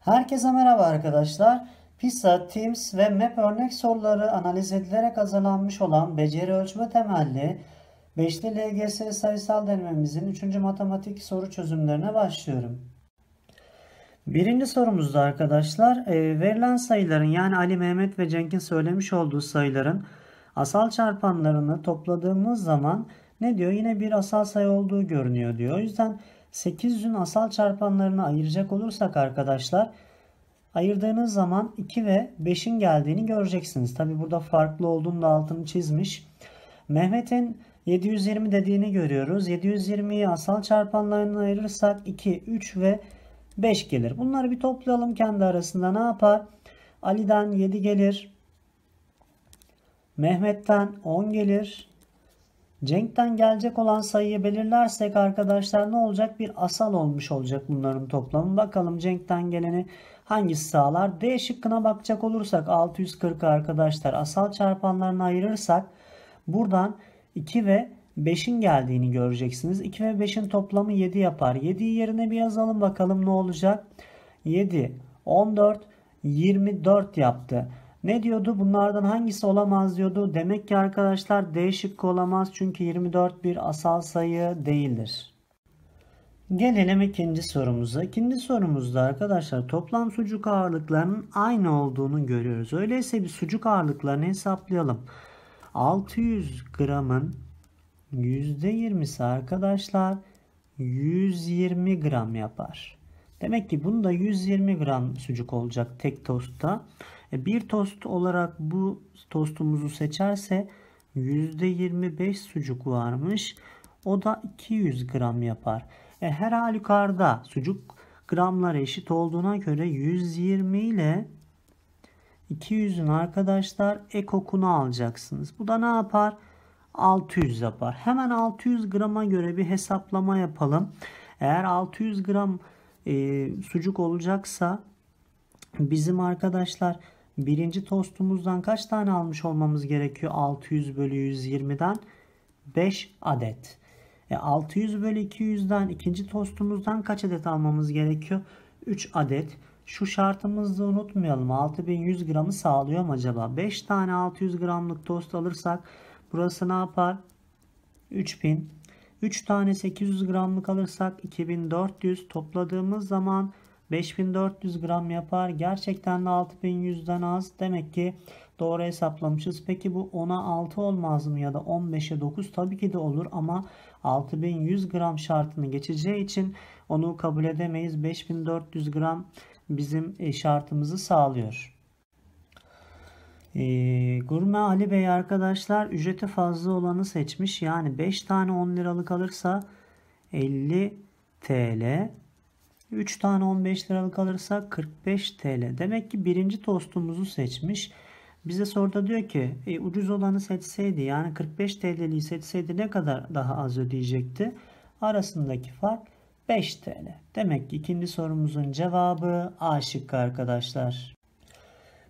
Herkese merhaba arkadaşlar. PISA, TIMS ve Map örnek soruları analiz edilerek hazırlanmış olan beceri ölçme temelli 5'li LGS sayısal denememizin 3. matematik soru çözümlerine başlıyorum. Birinci sorumuzda arkadaşlar e, verilen sayıların yani Ali Mehmet ve Cenk'in söylemiş olduğu sayıların asal çarpanlarını topladığımız zaman ne diyor? Yine bir asal sayı olduğu görünüyor diyor. O yüzden bu 800'ün asal çarpanlarını ayıracak olursak arkadaşlar ayırdığınız zaman 2 ve 5'in geldiğini göreceksiniz. Tabi burada farklı olduğunu da altını çizmiş. Mehmet'in 720 dediğini görüyoruz. 720'yi asal çarpanlarına ayırırsak 2, 3 ve 5 gelir. Bunları bir toplayalım kendi arasında ne yapar? Ali'den 7 gelir. Mehmet'ten 10 gelir. Cenk'ten gelecek olan sayıyı belirlersek arkadaşlar ne olacak? Bir asal olmuş olacak bunların toplamı. Bakalım Cenk'ten geleni hangisi sağlar? D şıkkına bakacak olursak 640 arkadaşlar asal çarpanlarını ayırırsak buradan 2 ve 5'in geldiğini göreceksiniz. 2 ve 5'in toplamı 7 yapar. 7'yi yerine bir yazalım bakalım ne olacak? 7, 14, 24 yaptı. Ne diyordu? Bunlardan hangisi olamaz diyordu. Demek ki arkadaşlar D şıkkı olamaz. Çünkü 24 bir asal sayı değildir. Gelelim ikinci sorumuza. İkinci sorumuzda arkadaşlar toplam sucuk ağırlıklarının aynı olduğunu görüyoruz. Öyleyse bir sucuk ağırlıklarını hesaplayalım. 600 gramın %20'si arkadaşlar 120 gram yapar. Demek ki bunda 120 gram sucuk olacak tek tostta. E, bir tost olarak bu tostumuzu seçerse %25 sucuk varmış. O da 200 gram yapar. E, her halükarda sucuk gramlara eşit olduğuna göre 120 ile 200'ün arkadaşlar ekokunu alacaksınız. Bu da ne yapar? 600 yapar. Hemen 600 grama göre bir hesaplama yapalım. Eğer 600 gram e, sucuk olacaksa bizim arkadaşlar birinci tostumuzdan kaç tane almış olmamız gerekiyor? 600 bölü 120'den 5 adet. E 600 bölü 200'den ikinci tostumuzdan kaç adet almamız gerekiyor? 3 adet. Şu şartımızı unutmayalım. 6100 gramı sağlıyor mu acaba? 5 tane 600 gramlık tost alırsak burası ne yapar? 3000. 3 tane 800 gramlık alırsak 2400 topladığımız zaman 5400 gram yapar. Gerçekten de 6100'den az. Demek ki doğru hesaplamışız. Peki bu 10'a 6 olmaz mı ya da 15'e 9 tabii ki de olur ama 6100 gram şartını geçeceği için onu kabul edemeyiz. 5400 gram bizim e, şartımızı sağlıyor. E, Gurme Ali Bey arkadaşlar ücreti fazla olanı seçmiş. Yani 5 tane 10 liralık alırsa 50 TL 3 tane 15 liralık alırsak 45 TL. Demek ki birinci tostumuzu seçmiş. Bize soruda diyor ki e, ucuz olanı seçseydi yani 45 TL'liyi seçseydi ne kadar daha az ödeyecekti? Arasındaki fark 5 TL. Demek ki ikinci sorumuzun cevabı A şıkkı arkadaşlar.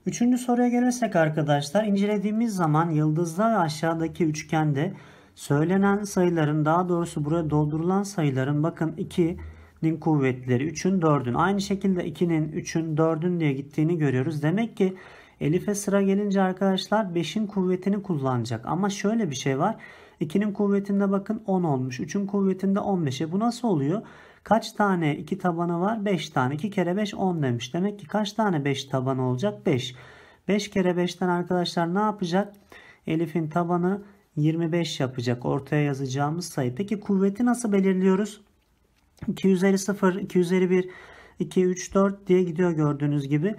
Üçüncü soruya gelirsek arkadaşlar incelediğimiz zaman yıldızda ve aşağıdaki üçgende söylenen sayıların daha doğrusu buraya doldurulan sayıların bakın 2, nin kuvvetleri 3'ün 4'ün aynı şekilde 2'nin 3'ün 4'ün diye gittiğini görüyoruz. Demek ki Elif'e sıra gelince arkadaşlar 5'in kuvvetini kullanacak. Ama şöyle bir şey var. 2'nin kuvvetinde bakın 10 olmuş. 3'ün kuvvetinde 15'e. Bu nasıl oluyor? Kaç tane 2 tabanı var? 5 tane. 2 kere 5 10 demiş. Demek ki kaç tane 5 tabanı olacak? 5. 5 kere 5'ten arkadaşlar ne yapacak? Elif'in tabanı 25 yapacak. Ortaya yazacağımız sayı. Peki kuvveti nasıl belirliyoruz? 250, üzeri 0, 2 2, 3, 4 diye gidiyor gördüğünüz gibi.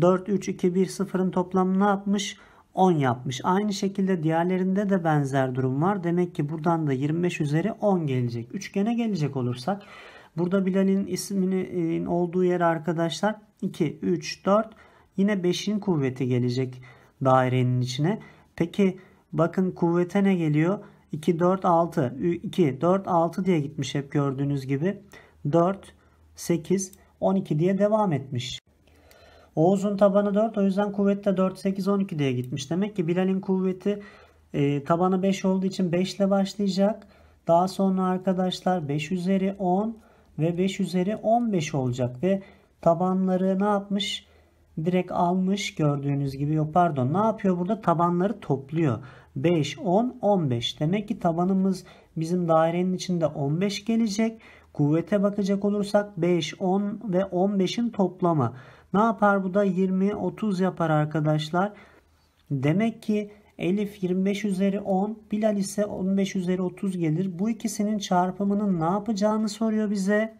4, 3, 2, 1, 0'ın toplamı ne yapmış? 10 yapmış. Aynı şekilde diğerlerinde de benzer durum var. Demek ki buradan da 25 üzeri 10 gelecek. Üçgene gelecek olursak burada Bilal'in isminin olduğu yer arkadaşlar 2, 3, 4 yine 5'in kuvveti gelecek dairenin içine. Peki bakın kuvvete ne geliyor? 2, 4, 6, 2, 4, 6 diye gitmiş hep gördüğünüz gibi. 4, 8, 12 diye devam etmiş. Oğuz'un tabanı 4 o yüzden kuvvet de 4, 8, 12 diye gitmiş. Demek ki Bilal'in kuvveti e, tabanı 5 olduğu için 5 ile başlayacak. Daha sonra arkadaşlar 5 üzeri 10 ve 5 üzeri 15 olacak ve tabanları ne yapmış? direkt almış gördüğünüz gibi yok pardon ne yapıyor burada tabanları topluyor 5 10 15 demek ki tabanımız bizim dairenin içinde 15 gelecek kuvvete bakacak olursak 5 10 ve 15'in toplamı ne yapar bu da 20 30 yapar arkadaşlar demek ki Elif 25 üzeri 10 Bilal ise 15 üzeri 30 gelir bu ikisinin çarpımının ne yapacağını soruyor bize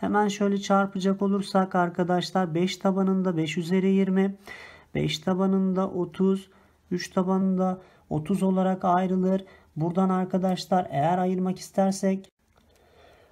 Hemen şöyle çarpacak olursak arkadaşlar 5 tabanında 5 üzeri 20, 5 tabanında 30, 3 tabanında 30 olarak ayrılır. Buradan arkadaşlar eğer ayırmak istersek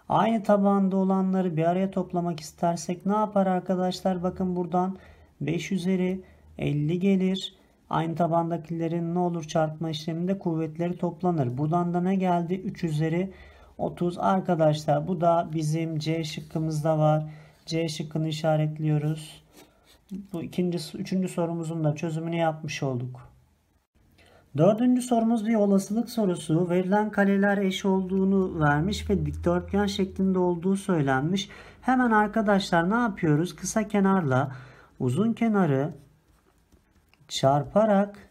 aynı tabanda olanları bir araya toplamak istersek ne yapar arkadaşlar? Bakın buradan 5 üzeri 50 gelir. Aynı tabandakilerin ne olur çarpma işleminde kuvvetleri toplanır. Buradan da ne geldi? 3 üzeri 30 arkadaşlar bu da bizim C şıkkımızda var. C şıkkını işaretliyoruz. Bu ikinci, üçüncü sorumuzun da çözümünü yapmış olduk. Dördüncü sorumuz bir olasılık sorusu. Verilen kaleler eş olduğunu vermiş ve dikdörtgen şeklinde olduğu söylenmiş. Hemen arkadaşlar ne yapıyoruz? Kısa kenarla uzun kenarı çarparak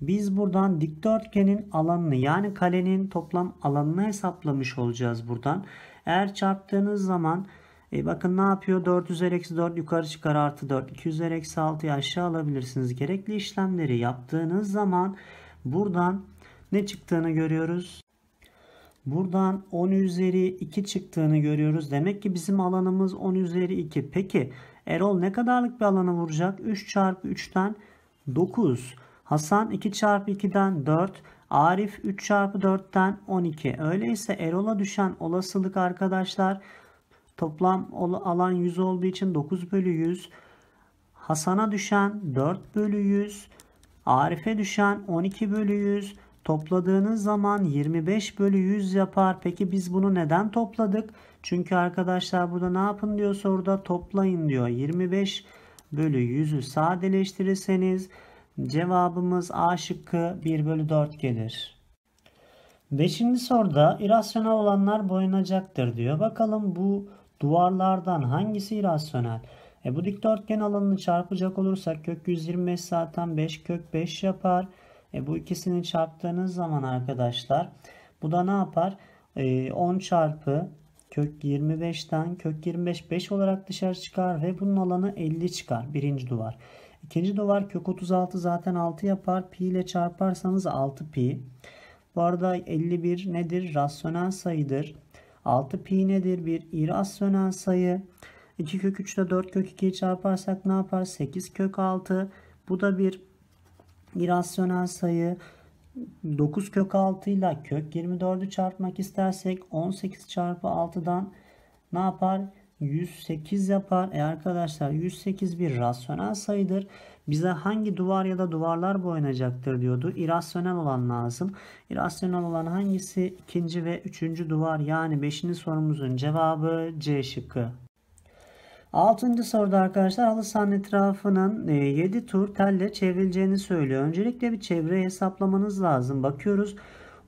biz buradan dikdörtgenin alanını yani kalenin toplam alanını hesaplamış olacağız buradan. Eğer çarptığınız zaman e bakın ne yapıyor? 4 üzeri eksi 4 yukarı çıkar artı 4. 2 üzeri eksi 6'yı aşağı alabilirsiniz. Gerekli işlemleri yaptığınız zaman buradan ne çıktığını görüyoruz. Buradan 10 üzeri 2 çıktığını görüyoruz. Demek ki bizim alanımız 10 üzeri 2. Peki Erol ne kadarlık bir alanı vuracak? 3 çarpı 3'ten 9. Hasan 2 çarpı 2'den 4. Arif 3 çarpı 4'ten 12. Öyleyse Erol'a düşen olasılık arkadaşlar toplam alan 100 olduğu için 9 bölü 100. Hasan'a düşen 4 bölü 100. Arif'e düşen 12 bölü 100. Topladığınız zaman 25 bölü 100 yapar. Peki biz bunu neden topladık? Çünkü arkadaşlar burada ne yapın diyor soruda toplayın diyor. 25 bölü 100'ü sadeleştirirseniz Cevabımız A şıkkı 1 bölü 4 gelir. Beşinci soruda irasyonel olanlar boyanacaktır diyor. Bakalım bu duvarlardan hangisi irasyonel? E bu dikdörtgen alanını çarpacak olursak kök 125 zaten 5 kök 5 yapar. E bu ikisini çarptığınız zaman arkadaşlar bu da ne yapar? E, 10 çarpı kök 25'ten kök 25 5 olarak dışarı çıkar ve bunun alanı 50 çıkar birinci duvar. İkinci duvar kök 36 zaten 6 yapar. Pi ile çarparsanız 6 pi. Bu arada 51 nedir? Rasyonel sayıdır. 6 pi nedir? Bir irrasyonel sayı. 2 kök 3 ile 4 kök 2'yi çarparsak ne yapar? 8 kök 6. Bu da bir irrasyonel sayı. 9 kök 6 ile kök 24'ü çarpmak istersek 18 çarpı 6'dan ne yapar? 108 yapar. E arkadaşlar 108 bir rasyonel sayıdır. Bize hangi duvar ya da duvarlar boyanacaktır diyordu. İrasyonel olan lazım. İrasyonel olan hangisi? İkinci ve üçüncü duvar yani beşinci sorumuzun cevabı C şıkkı. Altıncı soruda arkadaşlar halı sahanın etrafının 7 e, tur telle çevrileceğini söylüyor. Öncelikle bir çevre hesaplamanız lazım. Bakıyoruz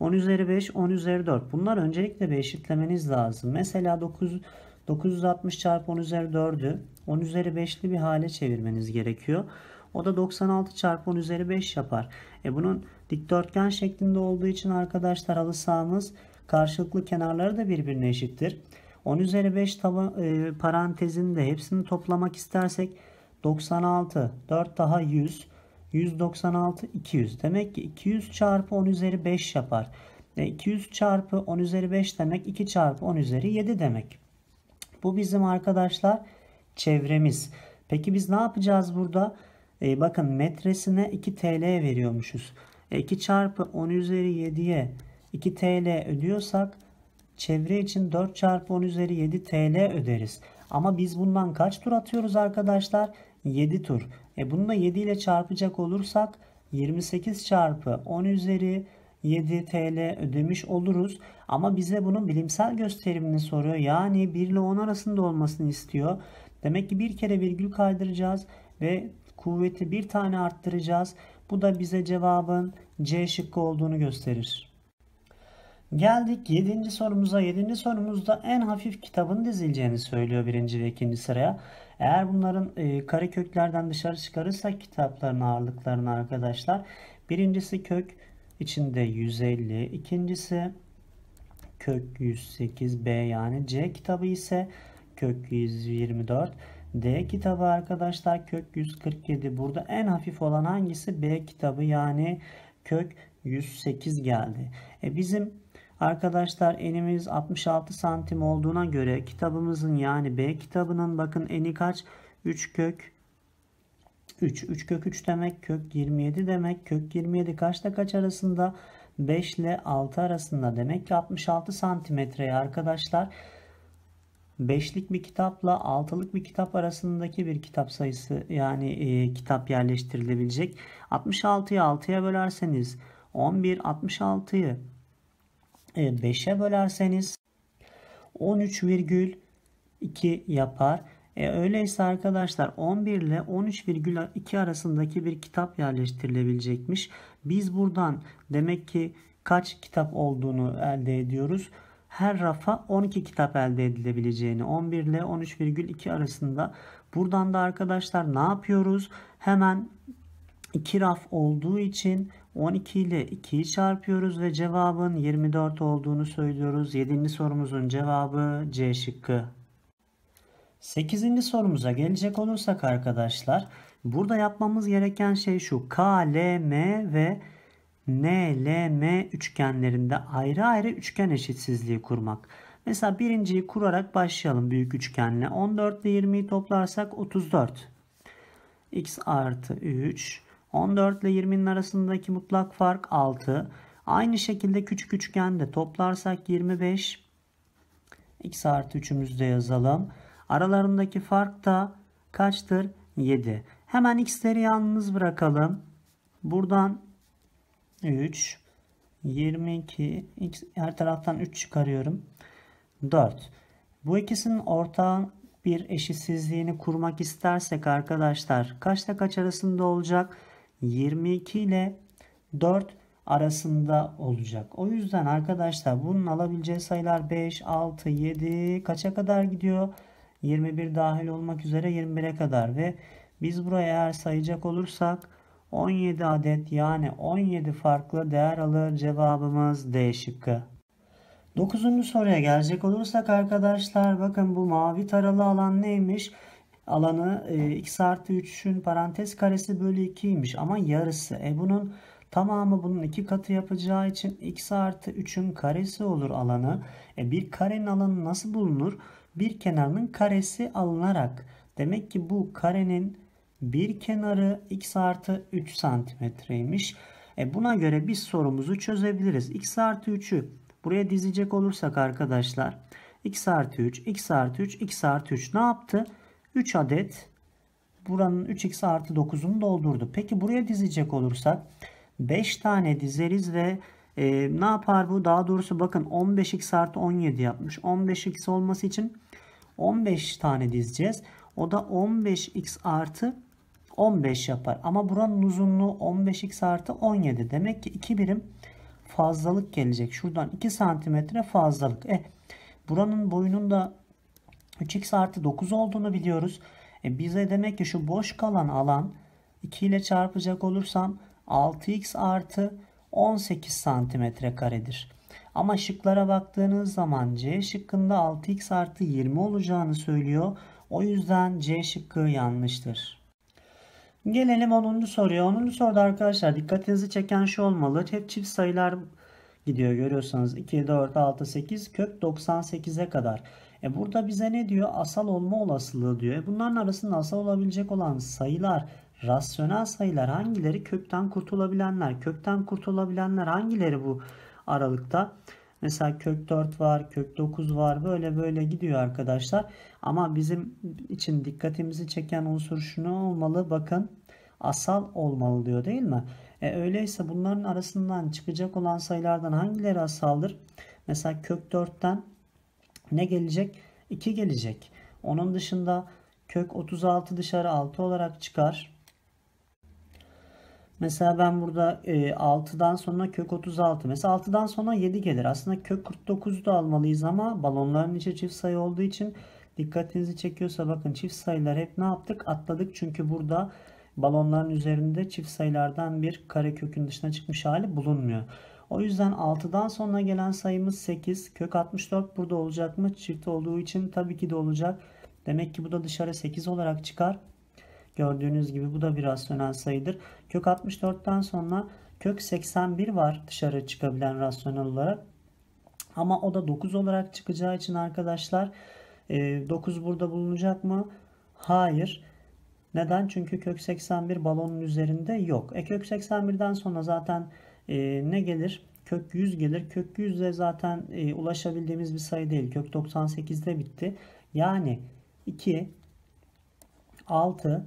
10 üzeri 5, 10 üzeri 4. Bunlar öncelikle bir eşitlemeniz lazım. Mesela 9 960 çarpı 10 üzeri 4'ü 10 üzeri 5'li bir hale çevirmeniz gerekiyor. O da 96 çarpı 10 üzeri 5 yapar. E bunun dikdörtgen şeklinde olduğu için arkadaşlar halı sahamız karşılıklı kenarları da birbirine eşittir. 10 üzeri 5 taba, e, parantezinde hepsini toplamak istersek 96 4 daha 100 196 200 demek ki 200 çarpı 10 üzeri 5 yapar. E 200 çarpı 10 üzeri 5 demek 2 çarpı 10 üzeri 7 demek. Bu bizim arkadaşlar çevremiz. Peki biz ne yapacağız burada? E, bakın metresine 2 TL veriyormuşuz. E, 2 çarpı 10 üzeri 7'ye 2 TL ödüyorsak çevre için 4 çarpı 10 üzeri 7 TL öderiz. Ama biz bundan kaç tur atıyoruz arkadaşlar? 7 tur. E bunu da 7 ile çarpacak olursak 28 çarpı 10 üzeri 7 TL ödemiş oluruz. Ama bize bunun bilimsel gösterimini soruyor. Yani 1 ile 10 arasında olmasını istiyor. Demek ki bir kere virgül kaydıracağız ve kuvveti bir tane arttıracağız. Bu da bize cevabın C şıkkı olduğunu gösterir. Geldik 7. sorumuza. 7. sorumuzda en hafif kitabın dizileceğini söylüyor 1. ve 2. sıraya. Eğer bunların e, kare dışarı çıkarırsak kitapların ağırlıklarını arkadaşlar. Birincisi kök İçinde 150. ikincisi kök 108 B yani C kitabı ise kök 124. D kitabı arkadaşlar kök 147. Burada en hafif olan hangisi? B kitabı yani kök 108 geldi. E bizim arkadaşlar enimiz 66 santim olduğuna göre kitabımızın yani B kitabının bakın eni kaç? 3 kök 3. 3 kök 3 demek kök 27 demek. Kök 27 kaçta kaç arasında? 5 ile 6 arasında. Demek ki 66 santimetreye arkadaşlar 5'lik bir kitapla 6'lık bir kitap arasındaki bir kitap sayısı yani e, kitap yerleştirilebilecek. 66'yı 6'ya bölerseniz 11 66'yı 5'e bölerseniz 13,2 yapar. E, öyleyse arkadaşlar 11 ile 13,2 arasındaki bir kitap yerleştirilebilecekmiş. Biz buradan demek ki kaç kitap olduğunu elde ediyoruz. Her rafa 12 kitap elde edilebileceğini 11 ile 13,2 arasında. Buradan da arkadaşlar ne yapıyoruz? Hemen 2 raf olduğu için 12 ile 2'yi çarpıyoruz ve cevabın 24 olduğunu söylüyoruz. 7. sorumuzun cevabı C şıkkı. 8. sorumuza gelecek olursak arkadaşlar burada yapmamız gereken şey şu KLM ve NLM üçgenlerinde ayrı ayrı üçgen eşitsizliği kurmak. Mesela birinciyi kurarak başlayalım büyük üçgenle. 14 ile 20'yi toplarsak 34. x artı 3. 14 ile 20'nin arasındaki mutlak fark 6. Aynı şekilde küçük üçgende toplarsak 25. x artı 3'ümüzde yazalım. Aralarındaki fark da kaçtır? 7. Hemen x'leri yalnız bırakalım. Buradan 3, 22, x, her taraftan 3 çıkarıyorum. 4. Bu ikisinin ortağı bir eşitsizliğini kurmak istersek arkadaşlar kaçta kaç arasında olacak? 22 ile 4 arasında olacak. O yüzden arkadaşlar bunun alabileceği sayılar 5, 6, 7 kaça kadar gidiyor? 21 dahil olmak üzere 21'e kadar ve biz buraya eğer sayacak olursak 17 adet yani 17 farklı değer alır cevabımız D şıkkı. 9. soruya gelecek olursak arkadaşlar bakın bu mavi taralı alan neymiş? Alanı e, x artı 3'ün parantez karesi bölü 2'ymiş ama yarısı. E bunun tamamı bunun iki katı yapacağı için x artı 3'ün karesi olur alanı. E bir karenin alanı nasıl bulunur? bir kenarının karesi alınarak demek ki bu karenin bir kenarı x artı 3 santimetreymiş. E buna göre biz sorumuzu çözebiliriz. x artı 3'ü buraya dizecek olursak arkadaşlar x artı 3, x artı 3, x artı 3 ne yaptı? 3 adet buranın 3x artı 9'unu doldurdu. Peki buraya dizecek olursak 5 tane dizeriz ve e, ne yapar bu? Daha doğrusu bakın 15x artı 17 yapmış. 15x olması için 15 tane dizeceğiz. O da 15x artı 15 yapar. Ama buranın uzunluğu 15x artı 17. Demek ki 2 birim fazlalık gelecek. Şuradan 2 santimetre fazlalık. E, buranın boyunun da 3x artı 9 olduğunu biliyoruz. E, bize demek ki şu boş kalan alan 2 ile çarpacak olursam 6x artı 18 santimetre karedir. Ama şıklara baktığınız zaman C şıkkında 6x artı 20 olacağını söylüyor. O yüzden C şıkkı yanlıştır. Gelelim 10. soruya. 10. soruda arkadaşlar dikkatinizi çeken şu olmalı. Hep çift sayılar gidiyor görüyorsanız 2, 4, 6, 8 kök 98'e kadar. E burada bize ne diyor? Asal olma olasılığı diyor. E bunların arasında asal olabilecek olan sayılar, rasyonel sayılar hangileri? Kökten kurtulabilenler. Kökten kurtulabilenler hangileri bu Aralık'ta. Mesela kök 4 var, kök 9 var. Böyle böyle gidiyor arkadaşlar. Ama bizim için dikkatimizi çeken unsur şunu olmalı. Bakın asal olmalı diyor değil mi? E, öyleyse bunların arasından çıkacak olan sayılardan hangileri asaldır? Mesela kök 4'ten ne gelecek? 2 gelecek. Onun dışında kök 36 dışarı 6 olarak çıkar. Mesela ben burada e, 6'dan sonra kök 36. Mesela 6'dan sonra 7 gelir. Aslında kök 49'u da almalıyız ama balonların içi çift sayı olduğu için dikkatinizi çekiyorsa bakın çift sayılar hep ne yaptık? Atladık çünkü burada balonların üzerinde çift sayılardan bir kare kökün dışına çıkmış hali bulunmuyor. O yüzden 6'dan sonra gelen sayımız 8. Kök 64 burada olacak mı? Çift olduğu için tabii ki de olacak. Demek ki bu da dışarı 8 olarak çıkar. Gördüğünüz gibi bu da bir rasyonel sayıdır. Kök 64'ten sonra kök 81 var dışarı çıkabilen rasyonel olarak. Ama o da 9 olarak çıkacağı için arkadaşlar 9 e, burada bulunacak mı? Hayır. Neden? Çünkü kök 81 balonun üzerinde yok. E kök 81'den sonra zaten e, ne gelir? Kök 100 gelir. Kök 100 de zaten e, ulaşabildiğimiz bir sayı değil. Kök 98'de bitti. Yani 2, 6,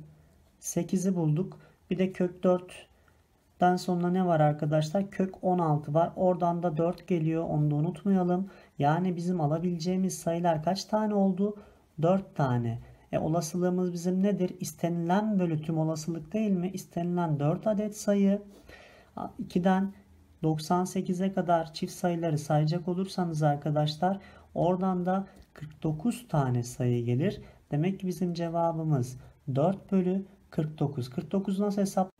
8'i bulduk. Bir de kök 4'ten sonra ne var arkadaşlar? Kök 16 var. Oradan da 4 geliyor. Onu da unutmayalım. Yani bizim alabileceğimiz sayılar kaç tane oldu? 4 tane. E, olasılığımız bizim nedir? İstenilen bölü tüm olasılık değil mi? İstenilen 4 adet sayı. 2'den 98'e kadar çift sayıları sayacak olursanız arkadaşlar oradan da 49 tane sayı gelir. Demek ki bizim cevabımız 4 bölü 49. 49 nasıl hesap?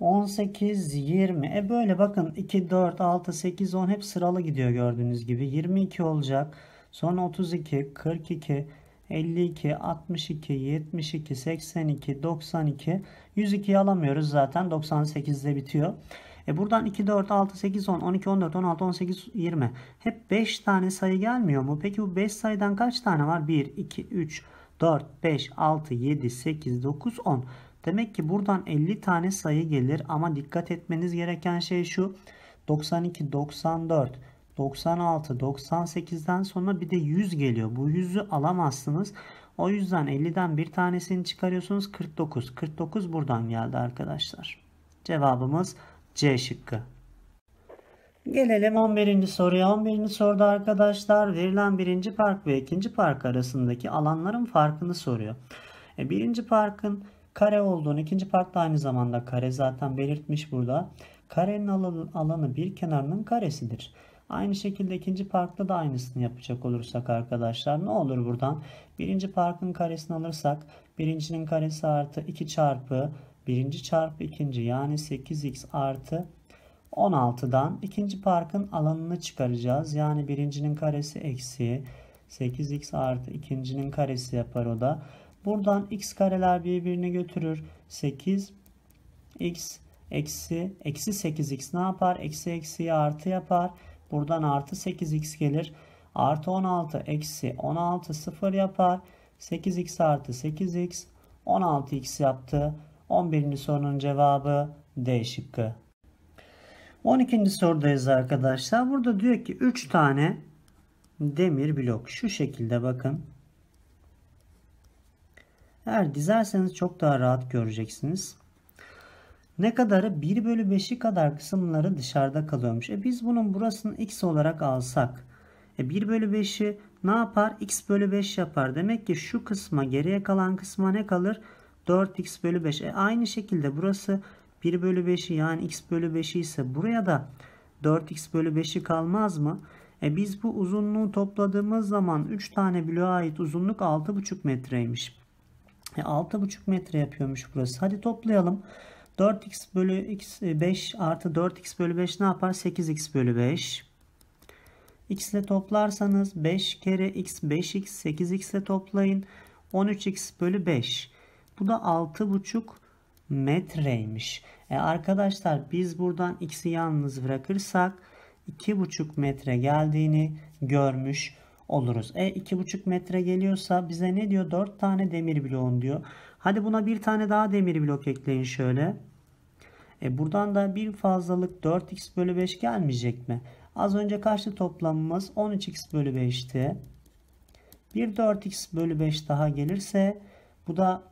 18, 20. E böyle bakın 2, 4, 6, 8, 10 hep sıralı gidiyor gördüğünüz gibi. 22 olacak. Sonra 32, 42, 52, 62, 72, 82, 92, 102 alamıyoruz zaten. 98'de bitiyor. E buradan 2, 4, 6, 8, 10, 12, 14, 16, 18, 20. Hep 5 tane sayı gelmiyor mu? Peki bu 5 sayıdan kaç tane var? 1, 2, 3, 4. 4, 5, 6, 7, 8, 9, 10. Demek ki buradan 50 tane sayı gelir ama dikkat etmeniz gereken şey şu. 92, 94, 96, 98'den sonra bir de 100 geliyor. Bu 100'ü alamazsınız. O yüzden 50'den bir tanesini çıkarıyorsunuz. 49. 49 buradan geldi arkadaşlar. Cevabımız C şıkkı. Gelelim 11. soruya. 11. soruda arkadaşlar verilen birinci park ve ikinci park arasındaki alanların farkını soruyor. E, birinci parkın kare olduğunu, ikinci park da aynı zamanda kare zaten belirtmiş burada. Karenin alanı, alanı bir kenarının karesidir. Aynı şekilde ikinci parkta da aynısını yapacak olursak arkadaşlar ne olur buradan? Birinci parkın karesini alırsak birincinin karesi artı 2 çarpı birinci çarpı ikinci yani 8x artı 16'dan ikinci parkın alanını çıkaracağız. Yani birincinin karesi eksi 8x artı ikincinin karesi yapar o da. Buradan x kareler birbirini götürür. 8x eksi eksi 8x ne yapar? Eksi eksiye artı yapar. Buradan artı 8x gelir. Artı 16 eksi 16 0 yapar. 8x artı 8x 16x yaptı. 11. sorunun cevabı D şıkkı. 12. sorudayız arkadaşlar. Burada diyor ki 3 tane demir blok şu şekilde bakın. Eğer dizerseniz çok daha rahat göreceksiniz. Ne kadarı 1 bölü 5'i kadar kısımları dışarıda kalıyormuş. E biz bunun burasını x olarak alsak. E 1 bölü 5'i ne yapar? x bölü 5 yapar. Demek ki şu kısma geriye kalan kısma ne kalır? 4x bölü 5. E aynı şekilde burası 1 bölü 5'i yani x bölü 5'i ise buraya da 4x bölü 5'i kalmaz mı? E biz bu uzunluğu topladığımız zaman 3 tane bloğa ait uzunluk 6,5 metreymiş. E 6,5 metre yapıyormuş burası. Hadi toplayalım. 4x bölü x 5 e, artı 4x bölü 5 ne yapar? 8x bölü 5. x ile toplarsanız 5 kere x 5x 8x ile toplayın. 13x bölü 5. Bu da 6,5 metreymiş. E arkadaşlar biz buradan x'i yalnız bırakırsak 2,5 metre geldiğini görmüş oluruz. E 2,5 metre geliyorsa bize ne diyor? 4 tane demir bloğun diyor. Hadi buna bir tane daha demir blok ekleyin şöyle. E buradan da bir fazlalık 4x bölü 5 gelmeyecek mi? Az önce karşı toplamımız? 13x bölü 5'ti. Bir 4x bölü 5 daha gelirse bu da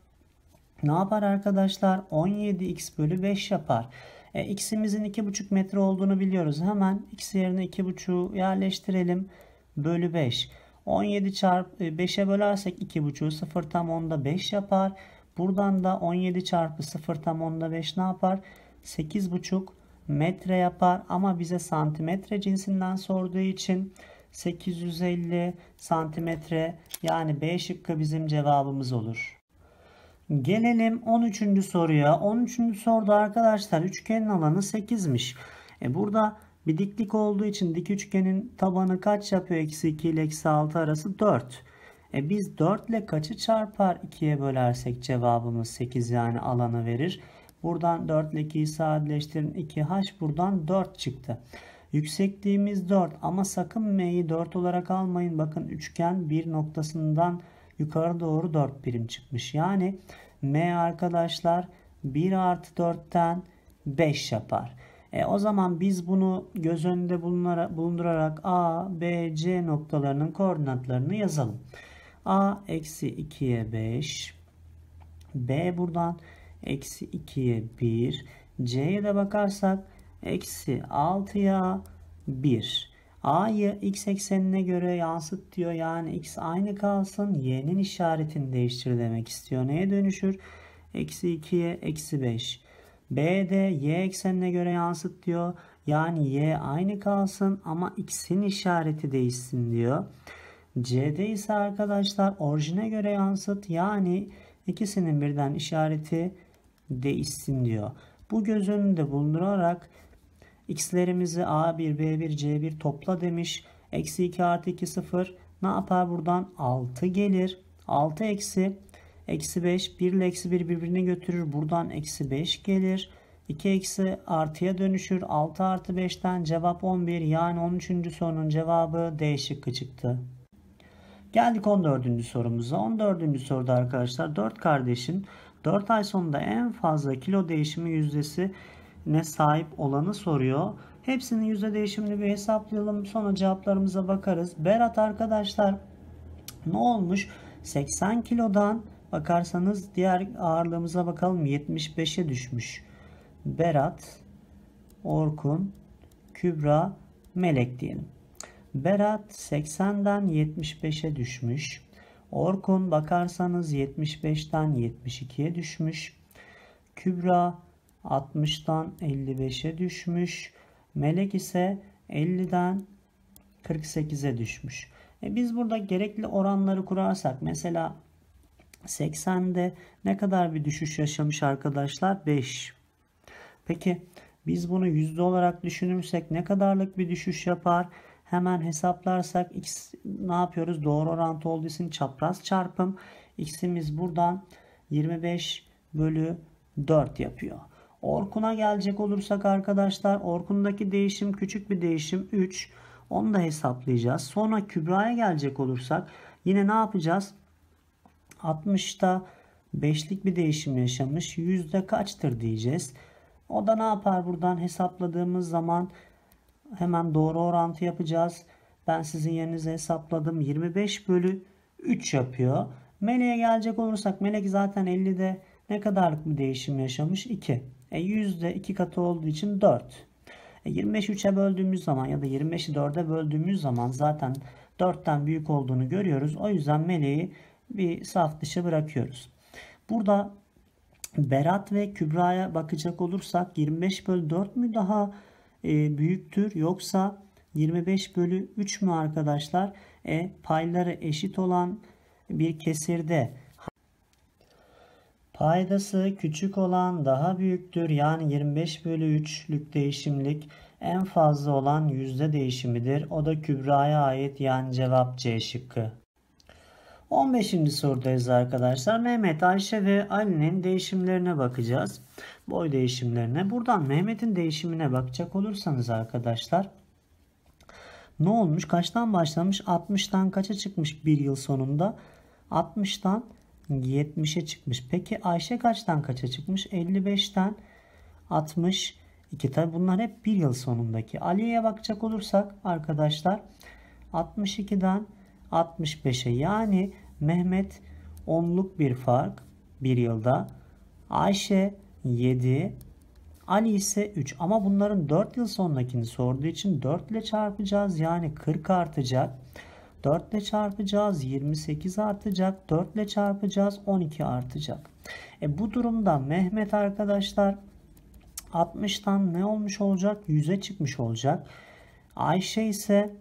ne yapar arkadaşlar? 17x bölü 5 yapar. E, x'imizin 2,5 metre olduğunu biliyoruz. Hemen x yerine 2,5'u yerleştirelim. Bölü 5. 17 çarpı 5'e bölersek 2,5 0 tam onda 5 yapar. Buradan da 17 çarpı 0 tam onda 5 ne yapar? 8,5 metre yapar. Ama bize santimetre cinsinden sorduğu için 850 santimetre yani B şıkkı bizim cevabımız olur. Gelelim 13. soruya. 13. soruda arkadaşlar üçgenin alanı 8'miş. E burada bir diklik olduğu için dik üçgenin tabanı kaç yapıyor? Eksi 2 ile eksi 6 arası 4. E biz 4 ile kaçı çarpar 2'ye bölersek cevabımız 8 yani alanı verir. Buradan 4 ile 2'yi sadeleştirin 2h buradan 4 çıktı. Yüksekliğimiz 4 ama sakın m'yi 4 olarak almayın. Bakın üçgen bir noktasından yukarı doğru 4 birim çıkmış. Yani M arkadaşlar 1 artı 4'ten 5 yapar. E, o zaman biz bunu göz önünde bulundurarak A, B, C noktalarının koordinatlarını yazalım. A eksi 2'ye 5. B buradan eksi 2'ye 1. C'ye de bakarsak eksi 6'ya 1. A'yı x eksenine göre yansıt diyor. Yani x aynı kalsın. Y'nin işaretini değiştir demek istiyor. Neye dönüşür? Eksi 2'ye eksi 5. B de y eksenine göre yansıt diyor. Yani y aynı kalsın ama x'in işareti değişsin diyor. C'de ise arkadaşlar orijine göre yansıt yani ikisinin birden işareti değişsin diyor. Bu göz önünde bulundurarak X'lerimizi A1, B1, C1 topla demiş. Eksi 2 artı 2 0. Ne yapar buradan? 6 gelir. 6 eksi. Eksi 5. 1 ile eksi 1 birbirine götürür. Buradan eksi 5 gelir. 2 eksi artıya dönüşür. 6 artı 5'ten cevap 11. Yani 13. sorunun cevabı D şıkkı çıktı. Geldik 14. sorumuza. 14. soruda arkadaşlar 4 kardeşin 4 ay sonunda en fazla kilo değişimi yüzdesi ne sahip olanı soruyor. Hepsinin yüzde değişimini bir hesaplayalım. Sonra cevaplarımıza bakarız. Berat arkadaşlar ne olmuş? 80 kilodan bakarsanız diğer ağırlığımıza bakalım 75'e düşmüş. Berat, Orkun, Kübra, Melek diyelim. Berat 80'den 75'e düşmüş. Orkun bakarsanız 75'ten 72'ye düşmüş. Kübra 60'dan 55'e düşmüş. Melek ise 50'den 48'e düşmüş. E biz burada gerekli oranları kurarsak mesela 80'de ne kadar bir düşüş yaşamış arkadaşlar? 5. Peki biz bunu yüzde olarak düşünürsek ne kadarlık bir düşüş yapar? Hemen hesaplarsak x ne yapıyoruz? Doğru orantı olduğu için çapraz çarpım. x'imiz buradan 25 bölü 4 yapıyor. Orkun'a gelecek olursak arkadaşlar Orkun'daki değişim küçük bir değişim 3. Onu da hesaplayacağız. Sonra Kübra'ya gelecek olursak yine ne yapacağız? 60'ta 5'lik bir değişim yaşamış. Yüzde kaçtır diyeceğiz. O da ne yapar buradan hesapladığımız zaman hemen doğru orantı yapacağız. Ben sizin yerinize hesapladım. 25 bölü 3 yapıyor. Melek'e gelecek olursak Melek zaten 50'de ne kadarlık bir değişim yaşamış? 2. 2 e, katı olduğu için 4. E, 3'e böldüğümüz zaman ya da 25'i 4'e böldüğümüz zaman zaten 4'ten büyük olduğunu görüyoruz. O yüzden meleği bir saf dışı bırakıyoruz. Burada Berat ve Kübra'ya bakacak olursak 25 bölü 4 mü daha e, büyüktür yoksa 25 bölü 3 mü arkadaşlar? E, payları eşit olan bir kesirde Paydası küçük olan daha büyüktür yani 25 bölü 3'lük değişimlik en fazla olan yüzde değişimidir. O da kübraya ait yani cevap C şıkkı. 15. sorudayız arkadaşlar. Mehmet, Ayşe ve Ali'nin değişimlerine bakacağız. Boy değişimlerine. Buradan Mehmet'in değişimine bakacak olursanız arkadaşlar. Ne olmuş? Kaçtan başlamış? 60'tan kaça çıkmış bir yıl sonunda? 60'tan 70'e çıkmış. Peki Ayşe kaçtan kaça çıkmış? 55'ten 62. Tabi bunlar hep bir yıl sonundaki. Ali'ye bakacak olursak arkadaşlar 62'den 65'e yani Mehmet onluk bir fark bir yılda. Ayşe 7, Ali ise 3 ama bunların 4 yıl sonrakini sorduğu için 4 ile çarpacağız yani 40 artacak. 4 ile çarpacağız 28 artacak 4 ile çarpacağız 12 artacak. E bu durumda Mehmet arkadaşlar 60'tan ne olmuş olacak 100'e çıkmış olacak. Ayşe ise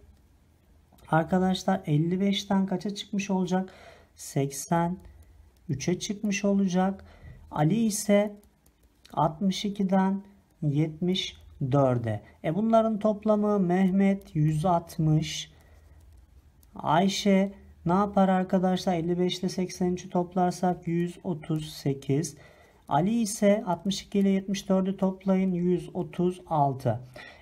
arkadaşlar 55'ten kaça çıkmış olacak 83'e çıkmış olacak. Ali ise 62'den 74'e. E bunların toplamı Mehmet 160, Ayşe ne yapar arkadaşlar? 55 ile 83'ü toplarsak 138. Ali ise 62 ile 74'ü toplayın 136.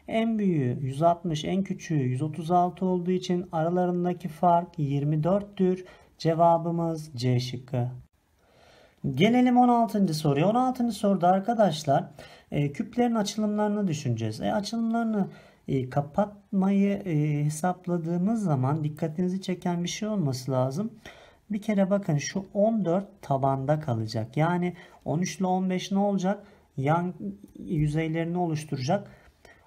En büyüğü 160, en küçüğü 136 olduğu için aralarındaki fark 24'tür. Cevabımız C şıkkı. Gelelim 16. soruya. 16. soruda arkadaşlar e, küplerin açılımlarını düşüneceğiz. E, açılımlarını ee, kapatmayı e, hesapladığımız zaman dikkatinizi çeken bir şey olması lazım. Bir kere bakın şu 14 tabanda kalacak. Yani 13 ile 15 ne olacak? Yan yüzeylerini oluşturacak.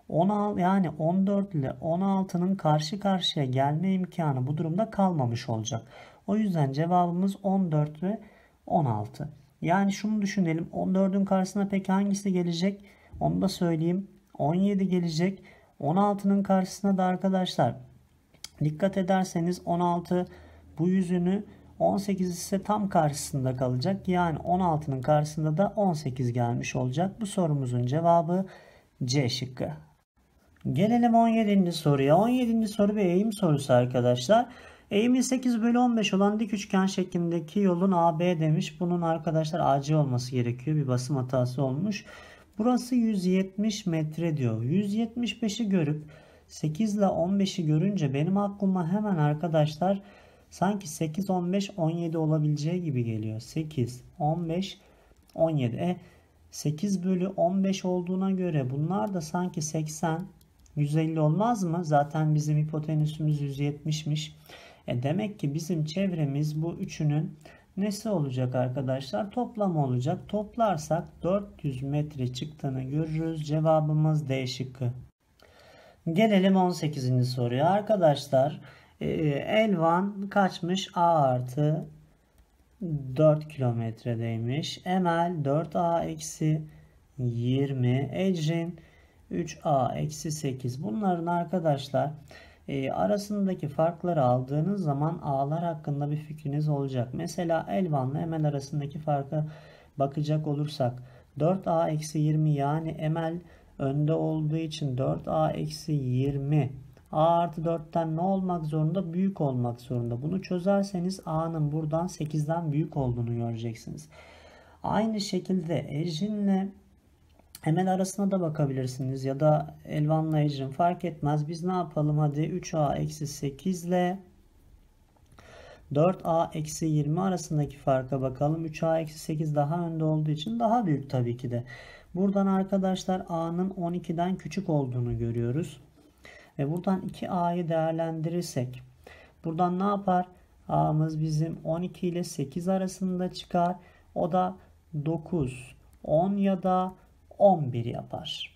16 yani 14 ile 16'nın karşı karşıya gelme imkanı bu durumda kalmamış olacak. O yüzden cevabımız 14 ve 16. Yani şunu düşünelim. 14'ün karşısına pek hangisi gelecek? Onu da söyleyeyim. 17 gelecek. 16'nın karşısına da arkadaşlar dikkat ederseniz 16 bu yüzünü 18 ise tam karşısında kalacak. Yani 16'nın karşısında da 18 gelmiş olacak. Bu sorumuzun cevabı C şıkkı. Gelelim 17. soruya. 17. soru bir eğim sorusu arkadaşlar. Eğimi 8 bölü 15 olan dik üçgen şeklindeki yolun AB demiş. Bunun arkadaşlar AC olması gerekiyor. Bir basım hatası olmuş. Burası 170 metre diyor. 175'i görüp 8 ile 15'i görünce benim aklıma hemen arkadaşlar sanki 8, 15, 17 olabileceği gibi geliyor. 8, 15, 17. E 8 bölü 15 olduğuna göre bunlar da sanki 80, 150 olmaz mı? Zaten bizim hipotenüsümüz 170'miş. E demek ki bizim çevremiz bu üçünün nesi olacak arkadaşlar? Toplam olacak. Toplarsak 400 metre çıktığını görürüz. Cevabımız D şıkkı. Gelelim 18. soruya. Arkadaşlar e, Elvan kaçmış? A artı 4 kilometredeymiş. Emel 4A eksi 20. Ecrin 3A eksi 8. Bunların arkadaşlar e, arasındaki farkları aldığınız zaman ağlar hakkında bir fikriniz olacak. Mesela Elvan'la Emel arasındaki farka bakacak olursak 4A-20 yani Emel önde olduğu için 4A-20 A artı 4'ten ne olmak zorunda? Büyük olmak zorunda. Bunu çözerseniz A'nın buradan 8'den büyük olduğunu göreceksiniz. Aynı şekilde Ejin'le Hemen arasına da bakabilirsiniz ya da Elvan'la fark etmez. Biz ne yapalım hadi 3A eksi 8 ile 4A eksi 20 arasındaki farka bakalım. 3A eksi 8 daha önde olduğu için daha büyük tabii ki de. Buradan arkadaşlar A'nın 12'den küçük olduğunu görüyoruz. Ve buradan 2A'yı değerlendirirsek buradan ne yapar? A'mız bizim 12 ile 8 arasında çıkar. O da 9, 10 ya da 11 yapar.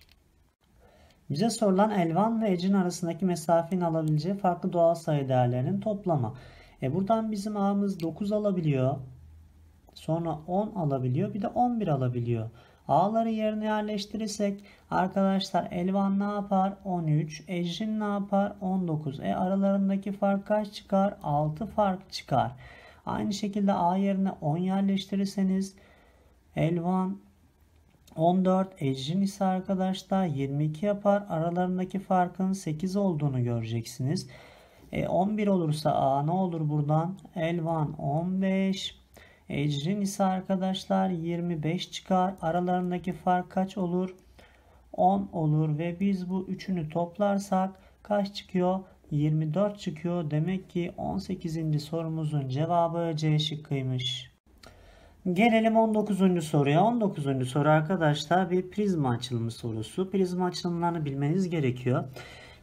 Bize sorulan Elvan ve Ecin arasındaki mesafenin alabileceği farklı doğal sayı değerlerinin toplamı. E buradan bizim A'mız 9 alabiliyor. Sonra 10 alabiliyor. Bir de 11 alabiliyor. A'ları yerine yerleştirirsek arkadaşlar Elvan ne yapar? 13. Ecrin ne yapar? 19. E aralarındaki fark kaç çıkar? 6 fark çıkar. Aynı şekilde A yerine 10 yerleştirirseniz Elvan 14 ise arkadaşlar 22 yapar. Aralarındaki farkın 8 olduğunu göreceksiniz. E, 11 olursa A ne olur buradan? Elvan 15. Ecrin ise arkadaşlar 25 çıkar. Aralarındaki fark kaç olur? 10 olur ve biz bu üçünü toplarsak kaç çıkıyor? 24 çıkıyor. Demek ki 18. sorumuzun cevabı C şıkkıymış. Gelelim 19. soruya. 19. soru arkadaşlar bir prizma açılımı sorusu. Prizma açılımlarını bilmeniz gerekiyor.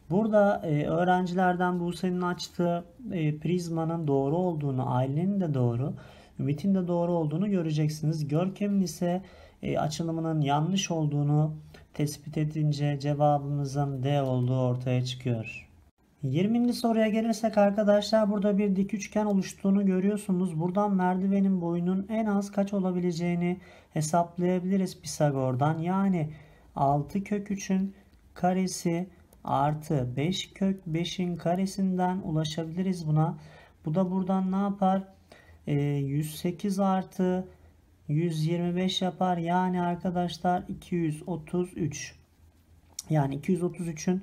Burada e, öğrencilerden Buse'nin açtığı e, prizmanın doğru olduğunu, ailenin de doğru, Ümit'in de doğru olduğunu göreceksiniz. Görkem'in ise e, açılımının yanlış olduğunu tespit edince cevabımızın D olduğu ortaya çıkıyor. 20. soruya gelirsek arkadaşlar burada bir dik üçgen oluştuğunu görüyorsunuz. Buradan merdivenin boyunun en az kaç olabileceğini hesaplayabiliriz Pisagor'dan. Yani 6 kök 3'ün karesi artı 5 kök 5'in karesinden ulaşabiliriz buna. Bu da buradan ne yapar? E, ee, 108 artı 125 yapar. Yani arkadaşlar 233. Yani 233'ün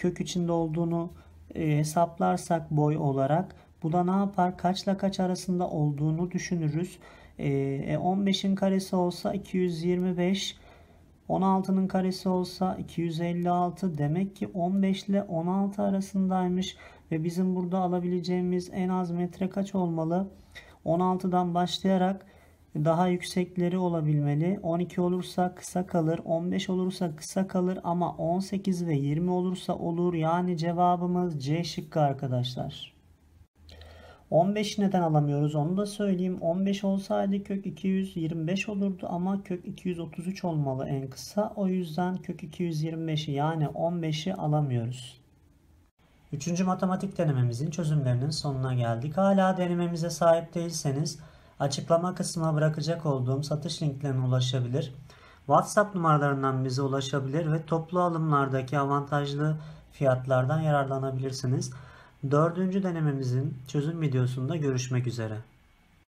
kök içinde olduğunu e, hesaplarsak boy olarak bu da ne yapar? Kaçla kaç arasında olduğunu düşünürüz. 15'in e, e, karesi olsa 225, 16'nın karesi olsa 256. Demek ki 15 ile 16 arasındaymış ve bizim burada alabileceğimiz en az metre kaç olmalı? 16'dan başlayarak daha yüksekleri olabilmeli. 12 olursa kısa kalır. 15 olursa kısa kalır ama 18 ve 20 olursa olur. Yani cevabımız C şıkkı arkadaşlar. 15 neden alamıyoruz onu da söyleyeyim. 15 olsaydı kök 225 olurdu ama kök 233 olmalı en kısa. O yüzden kök 225'i yani 15'i alamıyoruz. Üçüncü matematik denememizin çözümlerinin sonuna geldik. Hala denememize sahip değilseniz Açıklama kısmına bırakacak olduğum satış linklerine ulaşabilir. WhatsApp numaralarından bize ulaşabilir ve toplu alımlardaki avantajlı fiyatlardan yararlanabilirsiniz. Dördüncü denememizin çözüm videosunda görüşmek üzere.